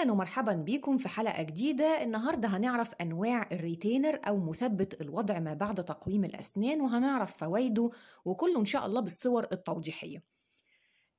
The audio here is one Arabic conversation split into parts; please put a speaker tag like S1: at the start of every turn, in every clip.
S1: اهلا ومرحبا بيكم في حلقه جديده النهارده هنعرف انواع الريتينر او مثبت الوضع ما بعد تقويم الاسنان وهنعرف فوائده وكله ان شاء الله بالصور التوضيحيه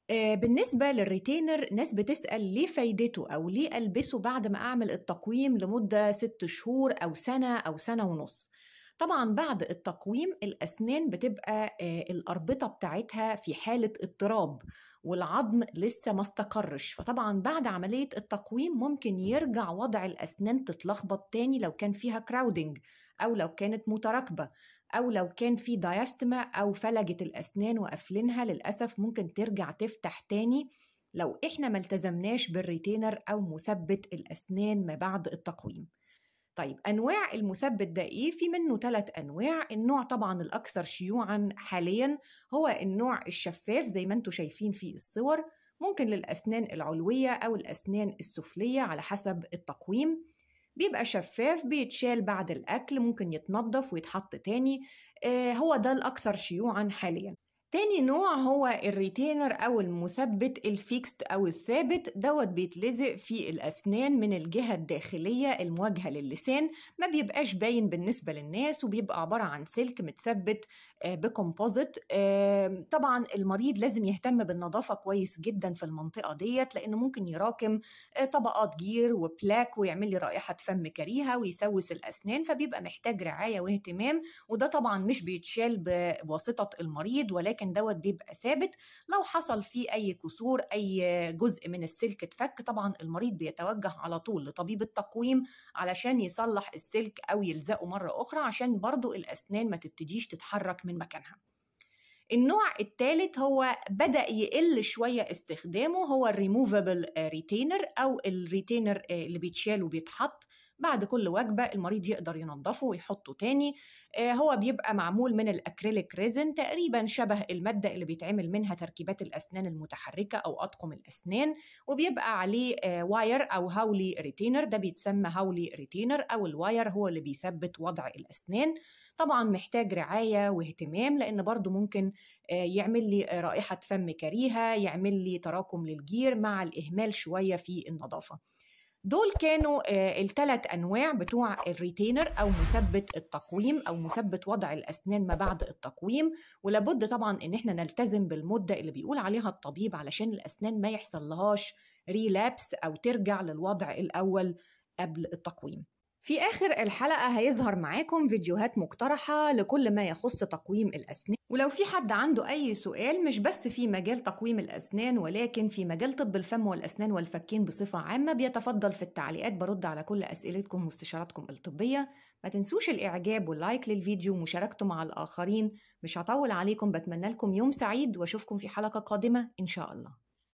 S1: آه، بالنسبة للريتينر ناس بتسأل ليه فايدته أو ليه ألبسه بعد ما أعمل التقويم لمدة ست شهور أو سنة أو سنة ونص طبعا بعد التقويم الأسنان بتبقى آه، الأربطة بتاعتها في حالة اضطراب والعظم لسه ما استقرش فطبعا بعد عملية التقويم ممكن يرجع وضع الأسنان تتلخبط تاني لو كان فيها كراودنج أو لو كانت متراكبة أو لو كان في دايستما أو فلجة الأسنان وقافلينها للأسف ممكن ترجع تفتح تاني لو احنا ما التزمناش بالريتينر او مثبت الاسنان ما بعد التقويم طيب انواع المثبت ده ايه في منه ثلاث انواع النوع طبعا الاكثر شيوعا حاليا هو النوع الشفاف زي ما انتم شايفين في الصور ممكن للاسنان العلويه او الاسنان السفليه على حسب التقويم بيبقى شفاف بيتشال بعد الاكل ممكن يتنضف ويتحط تاني آه هو ده الاكثر شيوعا حاليا تاني نوع هو الريتينر أو المثبت الفيكست أو الثابت دوت بيتلزق في الأسنان من الجهة الداخلية المواجهة للسان ما بيبقاش باين بالنسبة للناس وبيبقى عبارة عن سلك متثبت آه، بكمبوزيت آه، طبعا المريض لازم يهتم بالنظافة كويس جدا في المنطقة ديت لأنه ممكن يراكم آه، طبقات جير وبلاك ويعمل لي رائحة فم كريهة ويسوس الأسنان فبيبقى محتاج رعاية واهتمام وده طبعا مش بيتشال بواسطة المريض ولكن ولكن دوت بيبقى ثابت لو حصل فيه أي كسور أي جزء من السلك اتفك طبعا المريض بيتوجه على طول لطبيب التقويم علشان يصلح السلك أو يلزقه مرة أخرى عشان برضو الأسنان ما تبتديش تتحرك من مكانها النوع الثالث هو بدأ يقل شوية استخدامه هو الريموفابل ريتينر أو الريتينر اللي بيتشال وبيتحط بعد كل وجبه المريض يقدر ينظفه ويحطه تاني آه، هو بيبقى معمول من الاكريليك ريزن تقريبا شبه الماده اللي بيتعمل منها تركيبات الاسنان المتحركه او اطقم الاسنان وبيبقى عليه واير آه، او هاولي ريتينر ده بيتسمى هاولي ريتينر او الواير هو اللي بيثبت وضع الاسنان طبعا محتاج رعايه واهتمام لان برضو ممكن آه، يعمل لي رائحه فم كريهه يعمل لي تراكم للجير مع الاهمال شويه في النظافه دول كانوا آه، الثلاث انواع بتوع الريتينر او مثبت التقويم او مثبت وضع الاسنان ما بعد التقويم ولابد طبعا ان احنا نلتزم بالمده اللي بيقول عليها الطبيب علشان الاسنان ما يحصل لهاش ريلابس او ترجع للوضع الاول قبل التقويم في آخر الحلقة هيظهر معاكم فيديوهات مقترحة لكل ما يخص تقويم الأسنان ولو في حد عنده أي سؤال مش بس في مجال تقويم الأسنان ولكن في مجال طب الفم والأسنان والفكين بصفة عامة بيتفضل في التعليقات برد على كل أسئلتكم واستشاراتكم الطبية ما تنسوش الإعجاب واللايك للفيديو ومشاركته مع الآخرين مش هطول عليكم بتمنى لكم يوم سعيد وأشوفكم في حلقة قادمة إن شاء الله